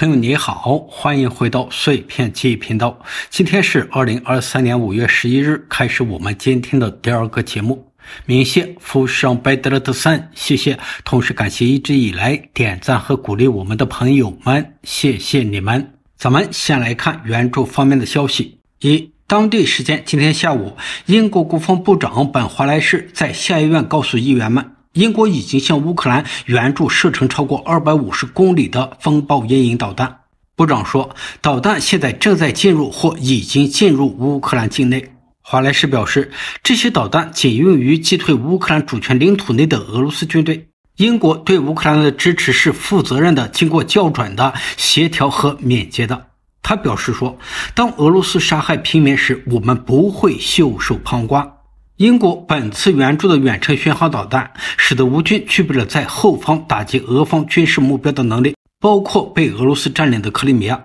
朋友你好，欢迎回到碎片记忆频道。今天是二零二三年五月十一日，开始我们今天的第二个节目。明谢福上拜德拉特森，谢谢。同时感谢一直以来点赞和鼓励我们的朋友们，谢谢你们。咱们先来看援助方面的消息。一，当地时间今天下午，英国国防部长本·华莱士在下议院告诉议员们。英国已经向乌克兰援助射程超过二百五十公里的风暴阴影导弹。部长说，导弹现在正在进入或已经进入乌克兰境内。华莱士表示，这些导弹仅用于击退乌克兰主权领土内的俄罗斯军队。英国对乌克兰的支持是负责任的、经过校准的、协调和敏捷的。他表示说，当俄罗斯杀害平民时，我们不会袖手旁观。英国本次援助的远程巡航导弹，使得乌军具备了在后方打击俄方军事目标的能力，包括被俄罗斯占领的克里米亚。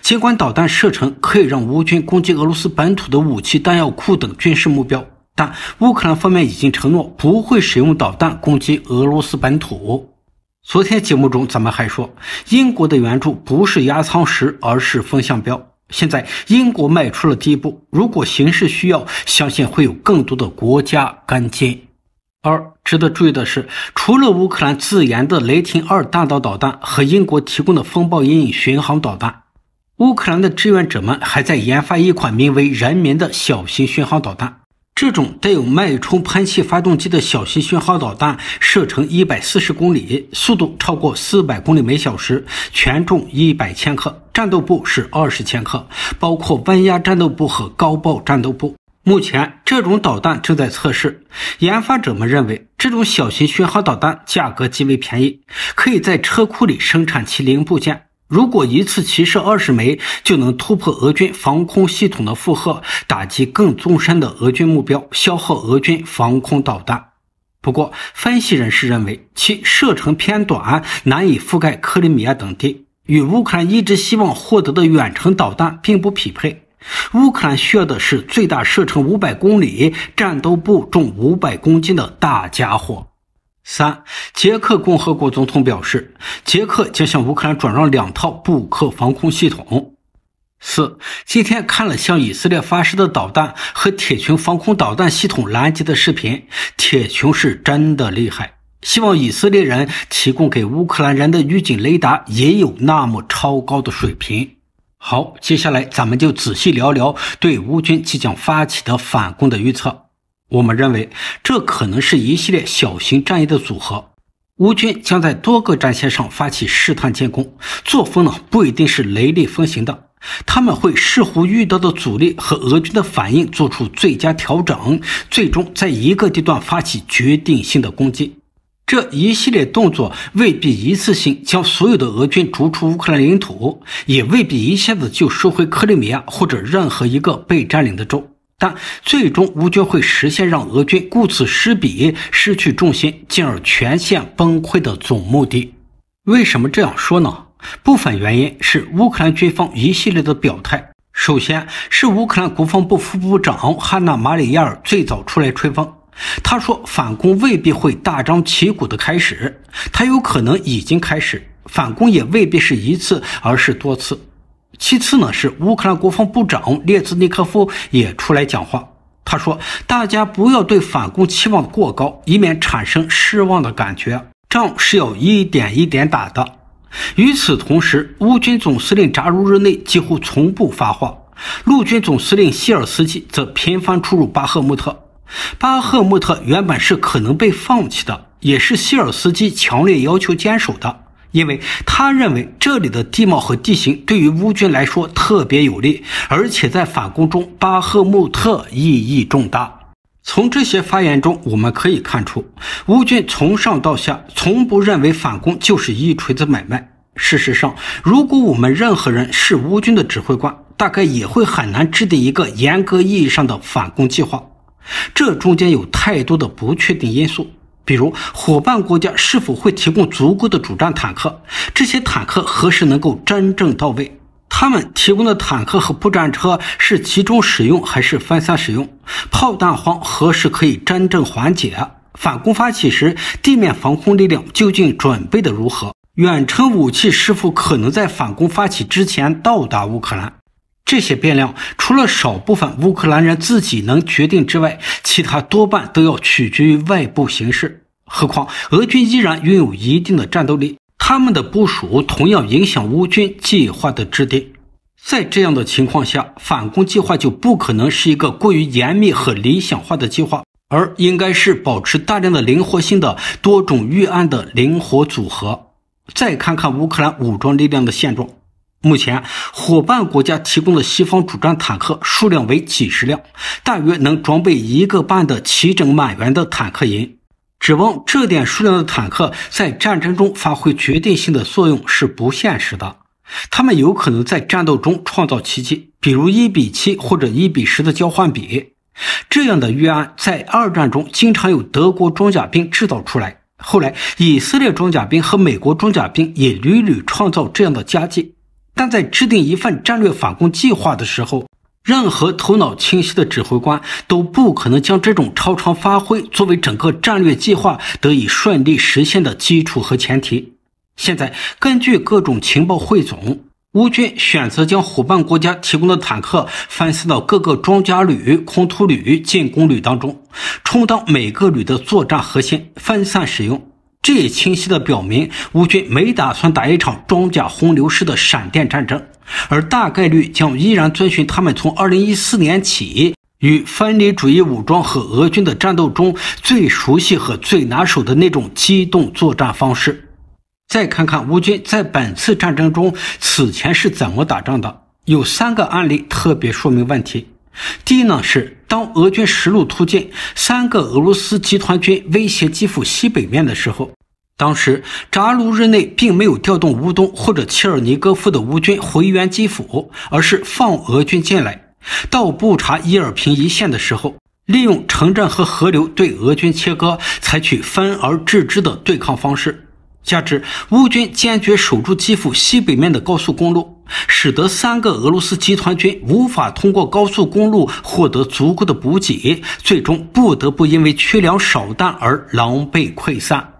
尽管导弹射程可以让乌军攻击俄罗斯本土的武器弹药库等军事目标，但乌克兰方面已经承诺不会使用导弹攻击俄罗斯本土。昨天节目中，咱们还说，英国的援助不是压舱石，而是风向标。现在英国迈出了第一步，如果形势需要，相信会有更多的国家跟进。而值得注意的是，除了乌克兰自研的“雷霆二”弹道导弹和英国提供的“风暴阴影”巡航导弹，乌克兰的志愿者们还在研发一款名为“人民”的小型巡航导弹。这种带有脉冲喷气发动机的小型巡航导弹，射程一百四十公里，速度超过四百公里每小时，全重一百千克，战斗部是二十千克，包括温压战斗部和高爆战斗部。目前，这种导弹正在测试。研发者们认为，这种小型巡航导弹价格极为便宜，可以在车库里生产其零部件。如果一次齐射二十枚，就能突破俄军防空系统的负荷，打击更纵深的俄军目标，消耗俄军防空导弹。不过，分析人士认为其射程偏短，难以覆盖克里米亚等地，与乌克兰一直希望获得的远程导弹并不匹配。乌克兰需要的是最大射程五百公里、战斗部重五百公斤的大家伙。三，捷克共和国总统表示，捷克将向乌克兰转让两套布克防空系统。四，今天看了向以色列发射的导弹和铁穹防空导弹系统拦截的视频，铁穹是真的厉害。希望以色列人提供给乌克兰人的预警雷达也有那么超高的水平。好，接下来咱们就仔细聊聊对乌军即将发起的反攻的预测。我们认为，这可能是一系列小型战役的组合。乌军将在多个战线上发起试探进攻，作风呢不一定是雷厉风行的。他们会视乎遇到的阻力和俄军的反应做出最佳调整，最终在一个地段发起决定性的攻击。这一系列动作未必一次性将所有的俄军逐出乌克兰领土，也未必一下子就收回克里米亚或者任何一个被占领的州。但最终，乌军会实现让俄军顾此失彼、失去重心，进而全线崩溃的总目的。为什么这样说呢？部分原因是乌克兰军方一系列的表态。首先是乌克兰国防部副部长汉娜·马里亚尔最早出来吹风，他说反攻未必会大张旗鼓的开始，它有可能已经开始，反攻也未必是一次，而是多次。其次呢，是乌克兰国防部长列兹尼科夫也出来讲话。他说：“大家不要对反攻期望过高，以免产生失望的感觉。仗是要一点一点打的。”与此同时，乌军总司令扎卢日内几乎从不发话，陆军总司令希尔斯基则频繁出入巴赫穆特。巴赫穆特原本是可能被放弃的，也是希尔斯基强烈要求坚守的。因为他认为这里的地貌和地形对于乌军来说特别有利，而且在反攻中巴赫穆特意义重大。从这些发言中，我们可以看出，乌军从上到下从不认为反攻就是一锤子买卖。事实上，如果我们任何人是乌军的指挥官，大概也会很难制定一个严格意义上的反攻计划。这中间有太多的不确定因素。比如，伙伴国家是否会提供足够的主战坦克？这些坦克何时能够真正到位？他们提供的坦克和步战车是集中使用还是分散使用？炮弹荒何时可以真正缓解？反攻发起时，地面防空力量究竟准备的如何？远程武器是否可能在反攻发起之前到达乌克兰？这些变量除了少部分乌克兰人自己能决定之外，其他多半都要取决于外部形势。何况俄军依然拥有一定的战斗力，他们的部署同样影响乌军计划的制定。在这样的情况下，反攻计划就不可能是一个过于严密和理想化的计划，而应该是保持大量的灵活性的多种预案的灵活组合。再看看乌克兰武装力量的现状。目前，伙伴国家提供的西方主战坦克数量为几十辆，大约能装备一个半的齐整满员的坦克营。指望这点数量的坦克在战争中发挥决定性的作用是不现实的。他们有可能在战斗中创造奇迹，比如一比七或者一比十的交换比。这样的预案在二战中经常有德国装甲兵制造出来，后来以色列装甲兵和美国装甲兵也屡屡创造这样的佳绩。但在制定一份战略反攻计划的时候，任何头脑清晰的指挥官都不可能将这种超常发挥作为整个战略计划得以顺利实现的基础和前提。现在，根据各种情报汇总，乌军选择将伙伴国家提供的坦克分散到各个装甲旅、空突旅、进攻旅当中，充当每个旅的作战核心，分散使用。这也清晰的表明，乌军没打算打一场装甲轰流式的闪电战争，而大概率将依然遵循他们从二零一四年起与分离主义武装和俄军的战斗中最熟悉和最拿手的那种机动作战方式。再看看乌军在本次战争中此前是怎么打仗的，有三个案例特别说明问题。第一呢是，当俄军十路突进，三个俄罗斯集团军威胁基辅西北面的时候，当时扎卢日内并没有调动乌东或者切尔尼戈夫的乌军回援基辅，而是放俄军进来到布查伊尔平一线的时候，利用城镇和河流对俄军切割，采取分而治之的对抗方式。加之乌军坚决守住基辅西北面的高速公路。使得三个俄罗斯集团军无法通过高速公路获得足够的补给，最终不得不因为缺粮少弹而狼狈溃散。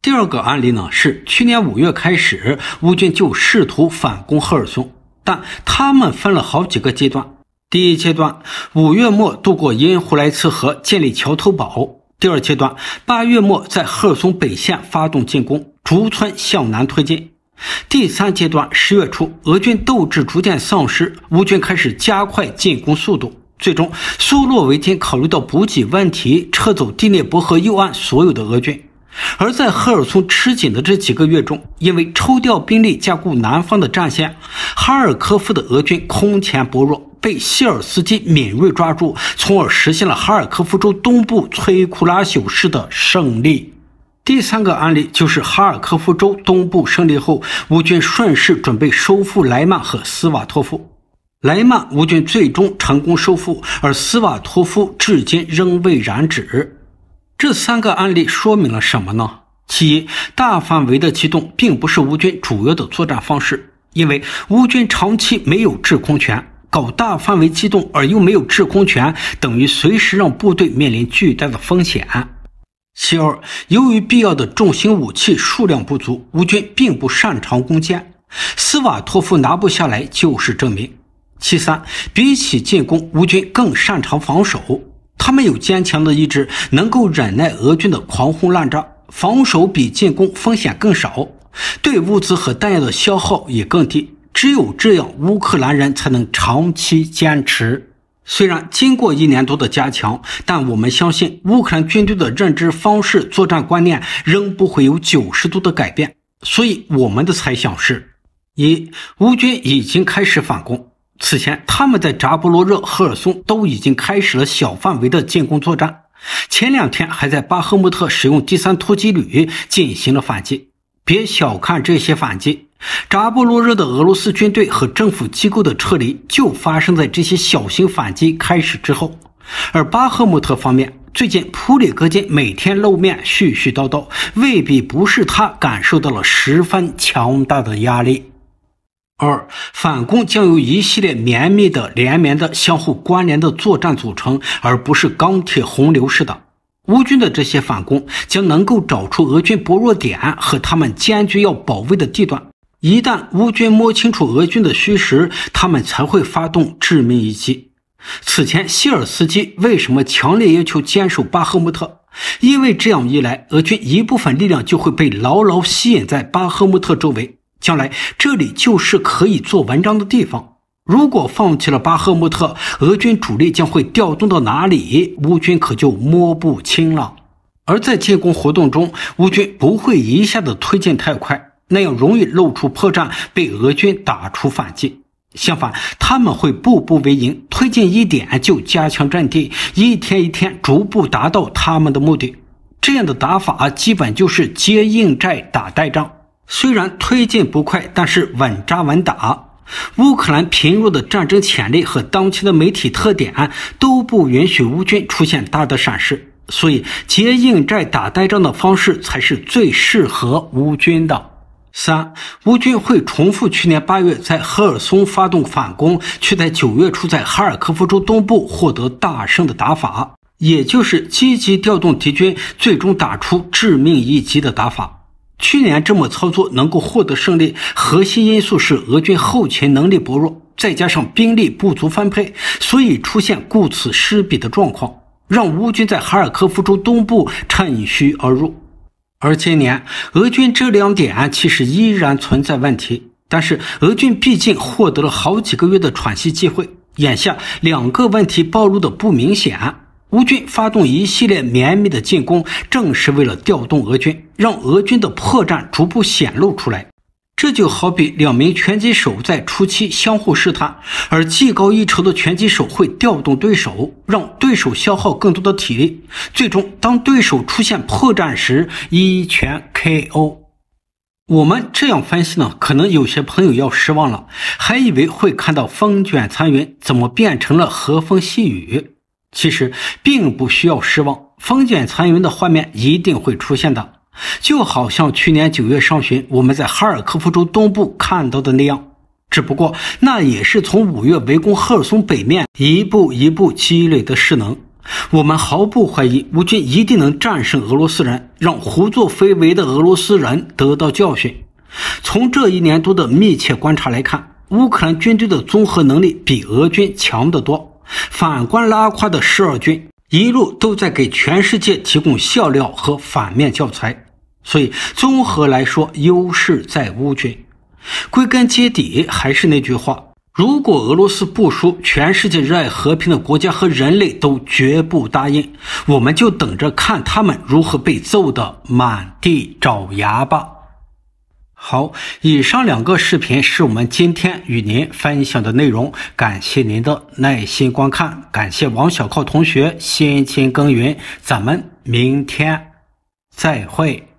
第二个案例呢，是去年五月开始，乌军就试图反攻赫尔松，但他们分了好几个阶段。第一阶段，五月末渡过因胡莱茨河，建立桥头堡；第二阶段，八月末在赫尔松北线发动进攻，逐村向南推进。第三阶段，十月初，俄军斗志逐渐丧失，乌军开始加快进攻速度。最终，苏洛维金考虑到补给问题，撤走第聂伯河右岸所有的俄军。而在赫尔松吃紧的这几个月中，因为抽调兵力加固南方的战线，哈尔科夫的俄军空前薄弱，被希尔斯基敏锐抓住，从而实现了哈尔科夫州东部摧枯拉朽式的胜利。第三个案例就是哈尔科夫州东部胜利后，乌军顺势准备收复莱曼和斯瓦托夫。莱曼乌军最终成功收复，而斯瓦托夫至今仍未染指。这三个案例说明了什么呢？其一，大范围的机动并不是乌军主要的作战方式，因为乌军长期没有制空权，搞大范围机动而又没有制空权，等于随时让部队面临巨大的风险。其二，由于必要的重型武器数量不足，乌军并不擅长攻坚。斯瓦托夫拿不下来就是证明。其三，比起进攻，乌军更擅长防守。他们有坚强的意志，能够忍耐俄军的狂轰滥炸，防守比进攻风险更少，对物资和弹药的消耗也更低。只有这样，乌克兰人才能长期坚持。虽然经过一年多的加强，但我们相信乌克兰军队的认知方式、作战观念仍不会有九十度的改变。所以，我们的猜想是：一、乌军已经开始反攻。此前，他们在扎波罗热、赫尔松都已经开始了小范围的进攻作战。前两天，还在巴赫穆特使用第三突击旅进行了反击。别小看这些反击。扎波罗热的俄罗斯军队和政府机构的撤离就发生在这些小型反击开始之后，而巴赫穆特方面最近普里戈金每天露面絮絮叨叨，未必不是他感受到了十分强大的压力。二反攻将由一系列绵密的、连绵的、相互关联的作战组成，而不是钢铁洪流似的。乌军的这些反攻将能够找出俄军薄弱点和他们坚决要保卫的地段。一旦乌军摸清楚俄军的虚实，他们才会发动致命一击。此前，希尔斯基为什么强烈要求坚守巴赫穆特？因为这样一来，俄军一部分力量就会被牢牢吸引在巴赫穆特周围，将来这里就是可以做文章的地方。如果放弃了巴赫穆特，俄军主力将会调动到哪里，乌军可就摸不清了。而在进攻活动中，乌军不会一下子推进太快。那样容易露出破绽，被俄军打出反击。相反，他们会步步为营，推进一点就加强阵地，一天一天逐步达到他们的目的。这样的打法基本就是接应战打带仗，虽然推进不快，但是稳扎稳打。乌克兰贫弱的战争潜力和当前的媒体特点都不允许乌军出现大的闪失，所以接应战打带仗的方式才是最适合乌军的。三，乌军会重复去年八月在赫尔松发动反攻，却在九月初在哈尔科夫州东部获得大胜的打法，也就是积极调动敌军，最终打出致命一击的打法。去年这么操作能够获得胜利，核心因素是俄军后勤能力薄弱，再加上兵力不足分配，所以出现顾此失彼的状况，让乌军在哈尔科夫州东部趁虚而入。而今年，俄军这两点其实依然存在问题。但是，俄军毕竟获得了好几个月的喘息机会，眼下两个问题暴露的不明显。乌军发动一系列绵密的进攻，正是为了调动俄军，让俄军的破绽逐步显露出来。这就好比两名拳击手在初期相互试探，而技高一筹的拳击手会调动对手，让对手消耗更多的体力。最终，当对手出现破绽时，一拳 KO。我们这样分析呢？可能有些朋友要失望了，还以为会看到风卷残云，怎么变成了和风细雨？其实并不需要失望，风卷残云的画面一定会出现的。就好像去年九月上旬我们在哈尔科夫州东部看到的那样，只不过那也是从五月围攻赫尔松北面一步一步积累的势能。我们毫不怀疑，乌军一定能战胜俄罗斯人，让胡作非为的俄罗斯人得到教训。从这一年多的密切观察来看，乌克兰军队的综合能力比俄军强得多。反观拉胯的十二军。一路都在给全世界提供笑料和反面教材，所以综合来说，优势在乌军。归根结底还是那句话：如果俄罗斯不输，全世界热爱和平的国家和人类都绝不答应。我们就等着看他们如何被揍得满地找牙吧。好，以上两个视频是我们今天与您分享的内容，感谢您的耐心观看，感谢王小靠同学辛勤耕耘，咱们明天再会。